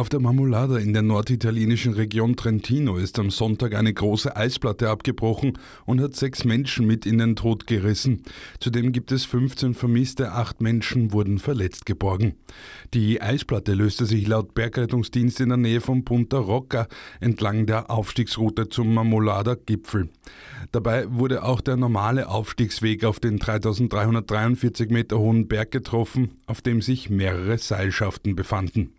Auf der Marmolada in der norditalienischen Region Trentino ist am Sonntag eine große Eisplatte abgebrochen und hat sechs Menschen mit in den Tod gerissen. Zudem gibt es 15 Vermisste, acht Menschen wurden verletzt geborgen. Die Eisplatte löste sich laut Bergrettungsdienst in der Nähe von Punta Rocca entlang der Aufstiegsroute zum Marmolada-Gipfel. Dabei wurde auch der normale Aufstiegsweg auf den 3343 Meter hohen Berg getroffen, auf dem sich mehrere Seilschaften befanden.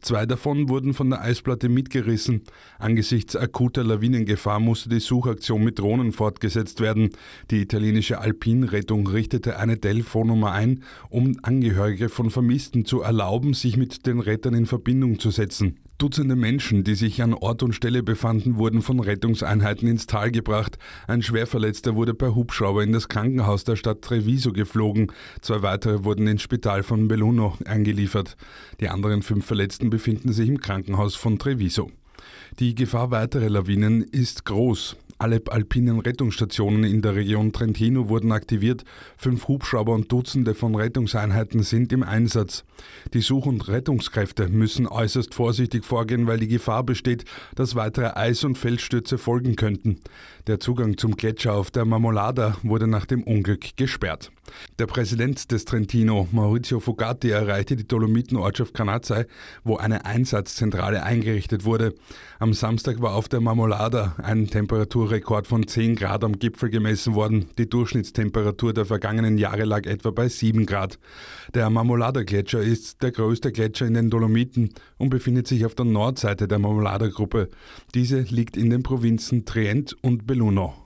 Zwei davon davon wurden von der Eisplatte mitgerissen. Angesichts akuter Lawinengefahr musste die Suchaktion mit Drohnen fortgesetzt werden. Die italienische Alpinrettung richtete eine Telefonnummer ein, um Angehörige von Vermissten zu erlauben, sich mit den Rettern in Verbindung zu setzen. Dutzende Menschen, die sich an Ort und Stelle befanden, wurden von Rettungseinheiten ins Tal gebracht. Ein Schwerverletzter wurde per Hubschrauber in das Krankenhaus der Stadt Treviso geflogen. Zwei weitere wurden ins Spital von Belluno eingeliefert. Die anderen fünf Verletzten befinden sich im Krankenhaus von Treviso. Die Gefahr weiterer Lawinen ist groß. Alle alpinen Rettungsstationen in der Region Trentino wurden aktiviert. Fünf Hubschrauber und Dutzende von Rettungseinheiten sind im Einsatz. Die Such- und Rettungskräfte müssen äußerst vorsichtig vorgehen, weil die Gefahr besteht, dass weitere Eis- und Felsstürze folgen könnten. Der Zugang zum Gletscher auf der Marmolada wurde nach dem Unglück gesperrt. Der Präsident des Trentino, Maurizio Fogatti, erreichte die Dolomitenortschaft Canazei, wo eine Einsatzzentrale eingerichtet wurde. Am Samstag war auf der Marmolada ein Temperatur Temperaturrekord von 10 Grad am Gipfel gemessen worden. Die Durchschnittstemperatur der vergangenen Jahre lag etwa bei 7 Grad. Der Marmolada-Gletscher ist der größte Gletscher in den Dolomiten und befindet sich auf der Nordseite der Marmolada-Gruppe. Diese liegt in den Provinzen Trient und Belluno.